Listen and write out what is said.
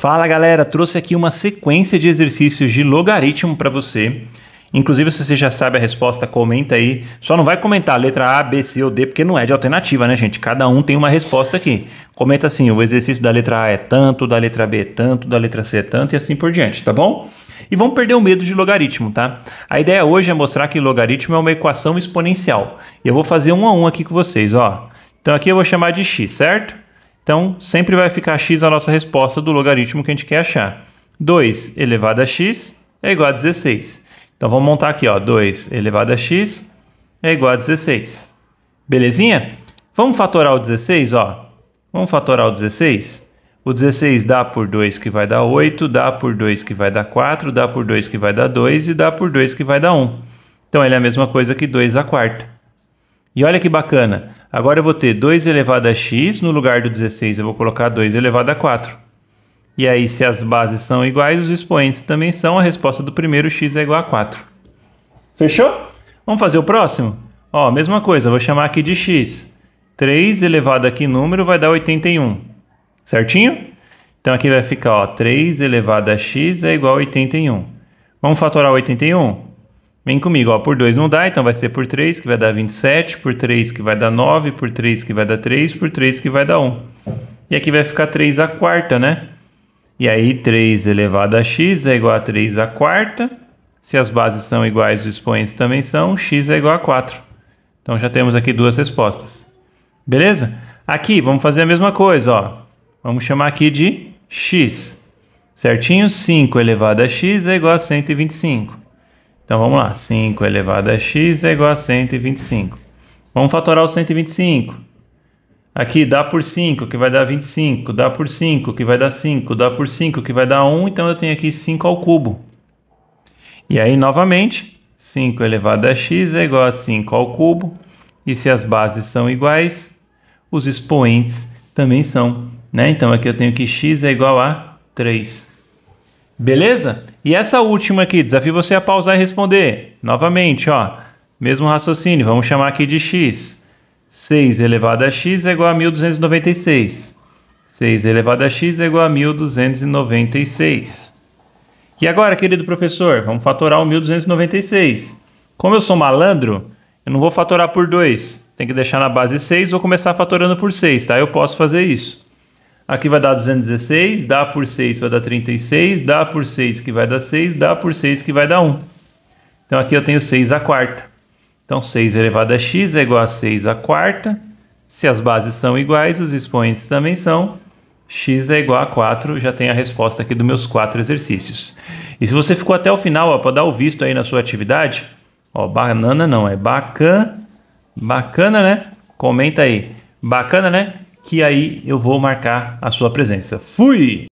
Fala galera, trouxe aqui uma sequência de exercícios de logaritmo para você. Inclusive, se você já sabe a resposta, comenta aí. Só não vai comentar a letra A, B, C ou D, porque não é de alternativa, né, gente? Cada um tem uma resposta aqui. Comenta assim: o exercício da letra A é tanto, da letra B é tanto, da letra C é tanto e assim por diante, tá bom? E vamos perder o medo de logaritmo, tá? A ideia hoje é mostrar que logaritmo é uma equação exponencial. E eu vou fazer um a um aqui com vocês, ó. Então aqui eu vou chamar de x, certo? Então, sempre vai ficar x a nossa resposta do logaritmo que a gente quer achar. 2 elevado a x é igual a 16. Então, vamos montar aqui, ó, 2 elevado a x é igual a 16. Belezinha? Vamos fatorar o 16, ó. Vamos fatorar o 16? O 16 dá por 2 que vai dar 8, dá por 2 que vai dar 4, dá por 2 que vai dar 2 e dá por 2 que vai dar 1. Então ele é a mesma coisa que 2 a quarta. E olha que bacana, Agora eu vou ter 2 elevado a x, no lugar do 16 eu vou colocar 2 elevado a 4. E aí, se as bases são iguais, os expoentes também são, a resposta do primeiro x é igual a 4. Fechou? Vamos fazer o próximo? Ó, mesma coisa, eu vou chamar aqui de x. 3 elevado aqui número vai dar 81, certinho? Então aqui vai ficar ó, 3 elevado a x é igual a 81. Vamos fatorar 81? Vem comigo, ó, por 2 não dá, então vai ser por 3, que vai dar 27, por 3, que vai dar 9, por 3, que vai dar 3, por 3, que vai dar 1. E aqui vai ficar 3 a quarta, né? E aí 3 elevado a x é igual a 3 a quarta. Se as bases são iguais, os expoentes também são, x é igual a 4. Então já temos aqui duas respostas. Beleza? Aqui, vamos fazer a mesma coisa, ó. Vamos chamar aqui de x. Certinho? 5 elevado a x é igual a 125. Então vamos lá, 5 elevado a x é igual a 125. Vamos fatorar o 125. Aqui dá por 5, que vai dar 25, dá por 5, que vai dar 5, dá por 5, que vai dar 1, então eu tenho aqui 5 ao cubo. E aí, novamente, 5 elevado a x é igual a 5 ao cubo, e se as bases são iguais, os expoentes também são, né? Então aqui eu tenho que x é igual a 3. Beleza? E essa última aqui, desafio você a pausar e responder. Novamente, ó, mesmo raciocínio, vamos chamar aqui de x. 6 elevado a x é igual a 1296. 6 elevado a x é igual a 1296. E agora, querido professor, vamos fatorar o 1296. Como eu sou malandro, eu não vou fatorar por 2. Tem que deixar na base 6 ou começar fatorando por 6, tá? Eu posso fazer isso. Aqui vai dar 216, dá por 6 vai dar 36, dá por 6 que vai dar 6, dá por 6 que vai dar 1. Então aqui eu tenho 6 a quarta. Então 6 elevado a x é igual a 6 a quarta. Se as bases são iguais, os expoentes também são. x é igual a 4, já tem a resposta aqui dos meus 4 exercícios. E se você ficou até o final para dar o visto aí na sua atividade, ó, banana não, é bacana, bacana, né? Comenta aí. Bacana, né? que aí eu vou marcar a sua presença. Fui!